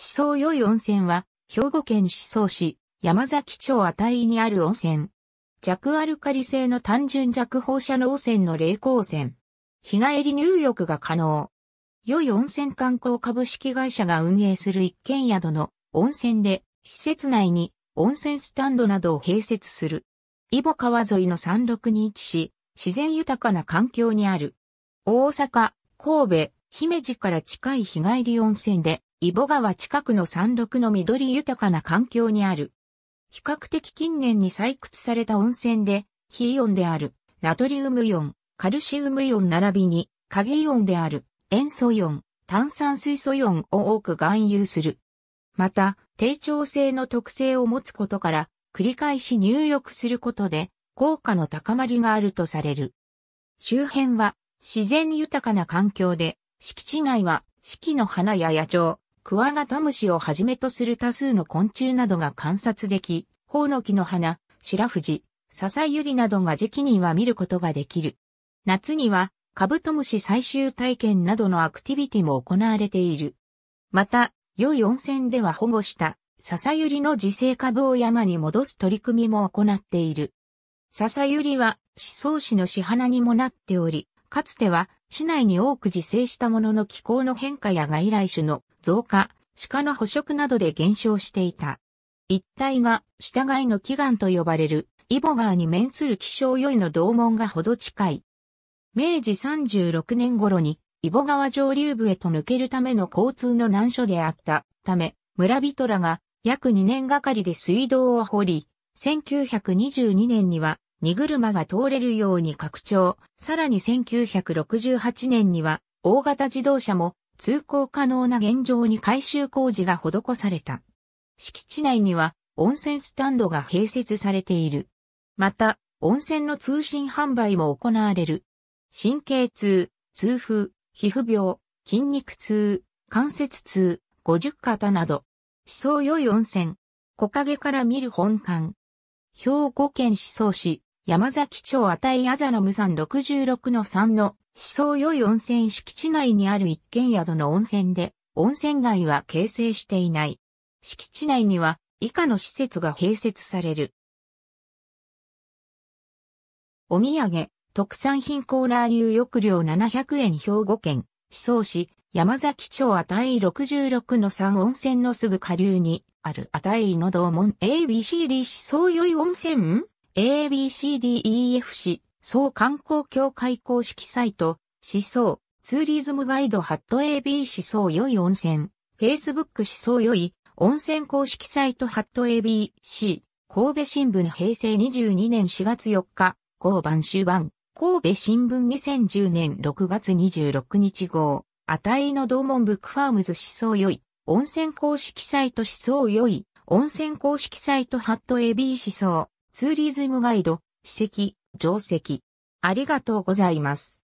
思想良い温泉は、兵庫県思想市、山崎町値にある温泉。弱アルカリ性の単純弱放射能汚染の冷光泉。日帰り入浴が可能。良い温泉観光株式会社が運営する一軒宿の温泉で、施設内に温泉スタンドなどを併設する。イ保川沿いの山麓に位置し、自然豊かな環境にある。大阪、神戸、姫路から近い日帰り温泉で、イボ川近くの山麓の緑豊かな環境にある。比較的近年に採掘された温泉で、ヒイオンである、ナトリウムイオン、カルシウムイオン並びに、影イオンである、塩素イオン、炭酸水素イオンを多く含有する。また、低調性の特性を持つことから、繰り返し入浴することで、効果の高まりがあるとされる。周辺は、自然豊かな環境で、敷地内は四季の花や野鳥、クワガタムシをはじめとする多数の昆虫などが観察でき、ホウノキの花、シラフジ、ササユリなどが時期には見ることができる。夏には、カブトムシ採集体験などのアクティビティも行われている。また、良い温泉では保護したササユリの自生株を山に戻す取り組みも行っている。ササユリは、思想史の支花にもなっており、かつては市内に多く自生したものの気候の変化や外来種の増加、鹿の捕食などで減少していた。一帯が下いの祈願と呼ばれるイボ川に面する気象よいの同門がほど近い。明治36年頃にイボ川上流部へと抜けるための交通の難所であったため、村人らが約2年がかりで水道を掘り、1922年には荷車が通れるように拡張、さらに1968年には大型自動車も通行可能な現状に改修工事が施された。敷地内には温泉スタンドが併設されている。また、温泉の通信販売も行われる。神経痛、痛風、皮膚病、筋肉痛、関節痛、五十肩など、思想良い温泉、木陰から見る本館。兵庫県思想市、山崎町値あざの無山66の3の思想良い温泉敷地内にある一軒宿の温泉で、温泉街は形成していない。敷地内には以下の施設が併設される。お土産、特産品コーラー入浴料700円兵庫県、思想市、山崎町値66の3温泉のすぐ下流にある値の道門 ABCD 思想良い温泉 ABCDEF c 総観光協会公式サイト、思想、ツーリズムガイドハット AB 思想良い温泉、Facebook 思想良い温泉公式サイトハット ABC、神戸新聞平成22年4月4日、合番終盤、神戸新聞2010年6月26日号、値の同門ブックファームズ思想良い、温泉公式サイト思想良い、温泉公式サイトハット AB 思想、ツーリズムガイド、史跡、定石。ありがとうございます。